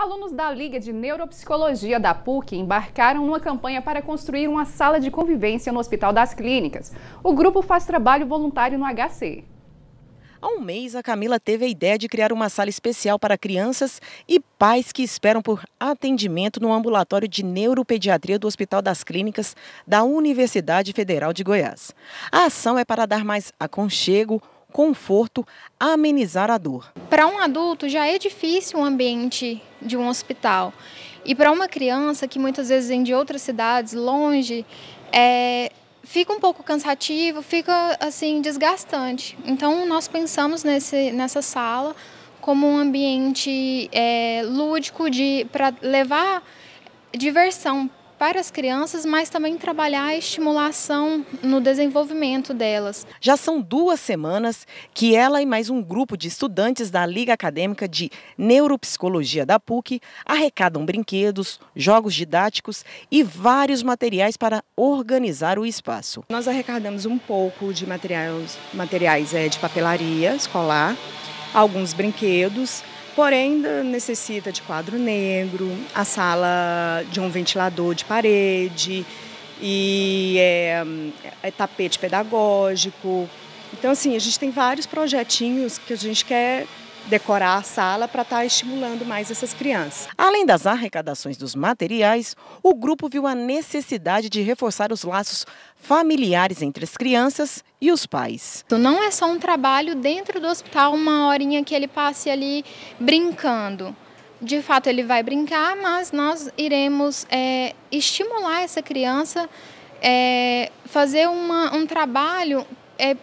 Alunos da Liga de Neuropsicologia da PUC embarcaram numa campanha para construir uma sala de convivência no Hospital das Clínicas. O grupo faz trabalho voluntário no HC. Há um mês, a Camila teve a ideia de criar uma sala especial para crianças e pais que esperam por atendimento no ambulatório de neuropediatria do Hospital das Clínicas da Universidade Federal de Goiás. A ação é para dar mais aconchego, conforto, amenizar a dor. Para um adulto já é difícil o ambiente de um hospital. E para uma criança que muitas vezes vem de outras cidades, longe, é, fica um pouco cansativo, fica assim desgastante. Então nós pensamos nesse, nessa sala como um ambiente é, lúdico de para levar diversão para as crianças, mas também trabalhar a estimulação no desenvolvimento delas. Já são duas semanas que ela e mais um grupo de estudantes da Liga Acadêmica de Neuropsicologia da PUC arrecadam brinquedos, jogos didáticos e vários materiais para organizar o espaço. Nós arrecadamos um pouco de materiais, materiais é, de papelaria escolar, alguns brinquedos, Porém, necessita de quadro negro, a sala de um ventilador de parede, e é, é, é tapete pedagógico. Então, assim, a gente tem vários projetinhos que a gente quer decorar a sala para estar tá estimulando mais essas crianças. Além das arrecadações dos materiais, o grupo viu a necessidade de reforçar os laços familiares entre as crianças e os pais. Não é só um trabalho dentro do hospital, uma horinha que ele passe ali brincando. De fato, ele vai brincar, mas nós iremos é, estimular essa criança, é, fazer uma, um trabalho é,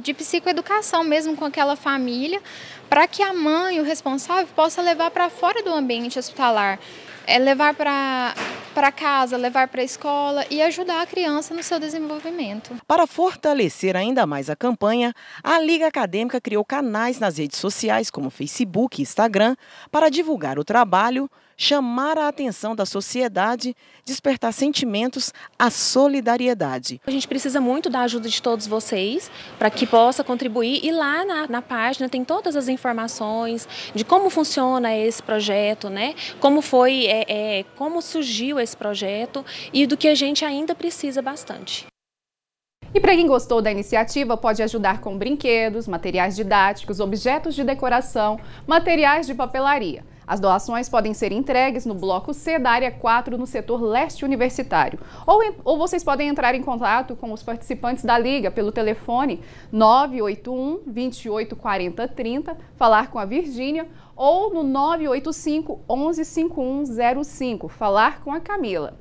de psicoeducação mesmo com aquela família, para que a mãe, o responsável, possa levar para fora do ambiente hospitalar, é, levar para para casa, levar para a escola e ajudar a criança no seu desenvolvimento. Para fortalecer ainda mais a campanha, a Liga Acadêmica criou canais nas redes sociais como Facebook e Instagram para divulgar o trabalho chamar a atenção da sociedade, despertar sentimentos, a solidariedade. A gente precisa muito da ajuda de todos vocês para que possa contribuir e lá na, na, página tem todas as informações de como funciona esse projeto, né? Como foi, é, é, como surgiu esse projeto e do que a gente ainda precisa bastante. E para quem gostou da iniciativa, pode ajudar com brinquedos, materiais didáticos, objetos de decoração, materiais de papelaria. As doações podem ser entregues no bloco C da área 4 no setor leste universitário. Ou, ou vocês podem entrar em contato com os participantes da Liga pelo telefone 981 28 40 30, falar com a Virgínia ou no 985 11 falar com a Camila.